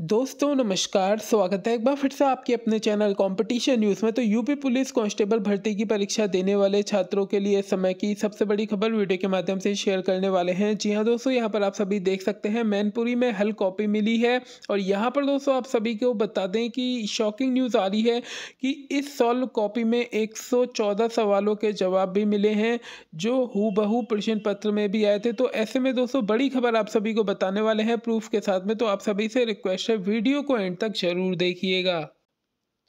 दोस्तों नमस्कार स्वागत है एक बार फिर से आपके अपने चैनल कंपटीशन न्यूज़ में तो यूपी पुलिस कांस्टेबल भर्ती की परीक्षा देने वाले छात्रों के लिए समय की सबसे बड़ी खबर वीडियो के माध्यम से शेयर करने वाले हैं जी हां दोस्तों यहां पर आप सभी देख सकते हैं मैनपुरी में हल कॉपी मिली है और यहाँ पर दोस्तों आप सभी को बता दें कि शॉकिंग न्यूज़ आ रही है कि इस सॉल्व कॉपी में एक सवालों के जवाब भी मिले हैं जो हु प्रश्न पत्र में भी आए थे तो ऐसे में दोस्तों बड़ी खबर आप सभी को बताने वाले हैं प्रूफ के साथ में तो आप सभी से रिक्वेस्ट है वीडियो को एंड तक जरूर देखिएगा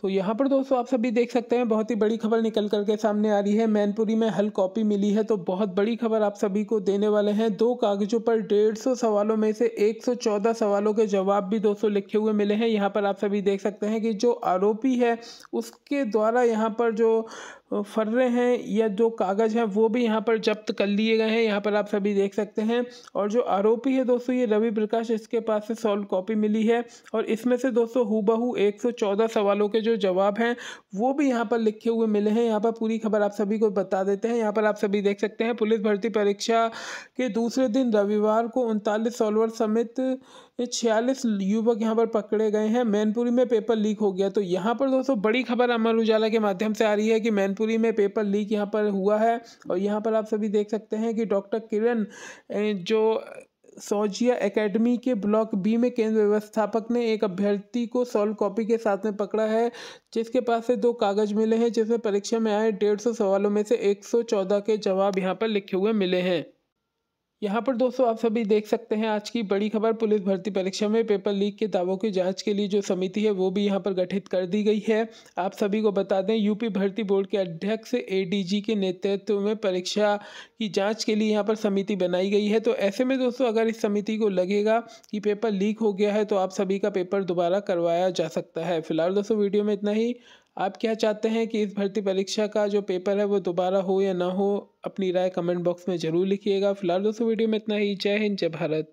तो यहाँ पर दोस्तों आप सभी देख सकते हैं बहुत ही बड़ी खबर निकल करके सामने आ रही है मैनपुरी में हल कॉपी मिली है तो बहुत बड़ी खबर आप सभी को देने वाले हैं दो कागजों पर डेढ़ सौ सवालों में से एक सौ चौदह सवालों के जवाब भी दोस्तों लिखे हुए मिले हैं यहाँ पर आप सभी देख सकते हैं कि जो आरोपी है उसके द्वारा यहाँ पर जो फर्रे हैं या जो कागज़ हैं वो भी यहाँ पर जब्त कर लिए गए हैं यहाँ पर आप सभी देख सकते हैं और जो आरोपी है दोस्तों ये रवि प्रकाश इसके पास से सॉल्व कॉपी मिली है और इसमें से दोस्तों हु बहू एक सौ चौदह सवालों के जो जवाब हैं वो भी यहाँ पर लिखे हुए मिले हैं यहाँ पर पूरी खबर आप सभी को बता देते हैं यहाँ पर आप सभी देख सकते हैं पुलिस भर्ती परीक्षा के दूसरे दिन रविवार को उनतालीस सॉल्वर समेत छियालीस युवक यहाँ पर पकड़े गए हैं मैनपुरी में पेपर लीक हो गया तो यहाँ पर दोस्तों बड़ी खबर अमर उजाला के माध्यम से आ रही है कि मैनपुरी में पेपर लीक यहाँ पर हुआ है और यहाँ पर आप सभी देख सकते हैं कि डॉक्टर किरण जो सौजिया एकेडमी के ब्लॉक बी में केंद्र व्यवस्थापक ने एक अभ्यर्थी को सॉल्व कॉपी के साथ में पकड़ा है जिसके पास से दो कागज मिले हैं जिसमें परीक्षा में आए डेढ़ सौ सवालों में से एक सौ चौदह के जवाब यहाँ पर लिखे हुए मिले हैं यहाँ पर दोस्तों आप सभी देख सकते हैं आज की बड़ी खबर पुलिस भर्ती परीक्षा में पेपर लीक के दावों की जांच के लिए जो समिति है वो भी यहाँ पर गठित कर दी गई है आप सभी को बता दें यूपी भर्ती बोर्ड के अध्यक्ष एडीजी के नेतृत्व में परीक्षा की जांच के लिए यहाँ पर समिति बनाई गई है तो ऐसे में दोस्तों अगर इस समिति को लगेगा कि पेपर लीक हो गया है तो आप सभी का पेपर दोबारा करवाया जा सकता है फिलहाल दोस्तों वीडियो में इतना ही आप क्या चाहते हैं कि इस भर्ती परीक्षा का जो पेपर है वो दोबारा हो या ना हो अपनी राय कमेंट बॉक्स में ज़रूर लिखिएगा फिलहाल दोस्तों वीडियो में इतना ही जय हिंद जय भारत